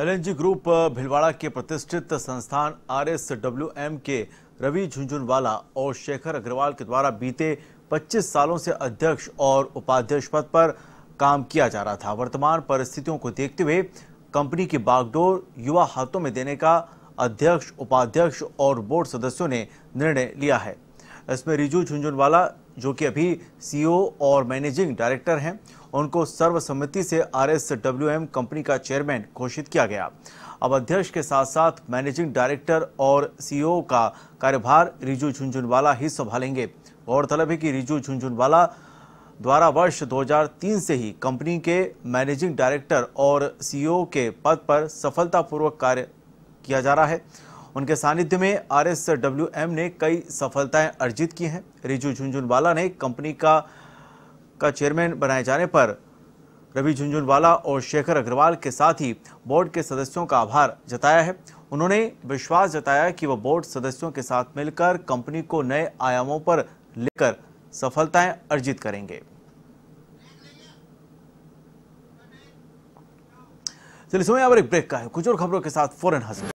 LNG group Bhilwara के प्रतिष्ठित संस्थान आरएसडब्ल्यूएम के रवि झुंझुनवाला और शेखर अग्रवाल के द्वारा बीते 25 सालों से अध्यक्ष और उपाध्यक्ष पद पर काम किया जा रहा था वर्तमान परिस्थितियों को देखते हुए कंपनी की बागडोर युवा हाथों में देने का अध्यक्ष उपाध्यक्ष और बोर्ड सदस्यों ने निर्णय लिया है इसमें रिजू झुंझुनवाला जो कि अभी सीईओ e और मैनेजिंग डायरेक्टर हैं उनको सर्वसम्मति से आरएसडब्ल्यूएम कंपनी का चेयरमैन घोषित किया गया अब अध्यक्ष के साथ साथ मैनेजिंग डायरेक्टर और सीईओ e का कार्यभार रिजू झुंझुनवाला ही संभालेंगे गौरतलब है कि रिजू झुंझुनवाला द्वारा वर्ष 2003 से ही कंपनी के मैनेजिंग डायरेक्टर और सीईओ e के पद पर सफलतापूर्वक कार्य किया जा रहा है उनके सानिध्य में आरएसडब्ल्यूएम ने कई सफलताएं अर्जित की हैं रिजू झुंझुनवाला ने कंपनी का का चेयरमैन बनाए जाने पर रवि झुंझुनवाला और शेखर अग्रवाल के साथ ही बोर्ड के सदस्यों का आभार जताया है उन्होंने विश्वास जताया कि वह बोर्ड सदस्यों के साथ मिलकर कंपनी को नए आयामों पर लेकर सफलताएं अर्जित करेंगे चलिए समय अब एक ब्रेक का है कुछ और खबरों के साथ फौरन हाजिर